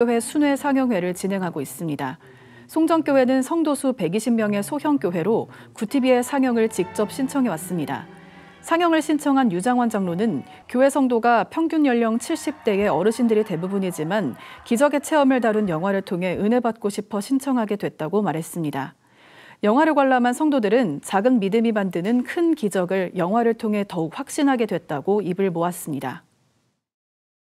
교회 순회 상영회를 진행하고 있습니다. 송정교회는 성도수 120명의 소형교회로 구티비의 상영을 직접 신청해 왔습니다. 상영을 신청한 유장원 장로는 교회 성도가 평균 연령 70대의 어르신들이 대부분이지만 기적의 체험을 다룬 영화를 통해 은혜 받고 싶어 신청하게 됐다고 말했습니다. 영화를 관람한 성도들은 작은 믿음이 만드는 큰 기적을 영화를 통해 더욱 확신하게 됐다고 입을 모았습니다.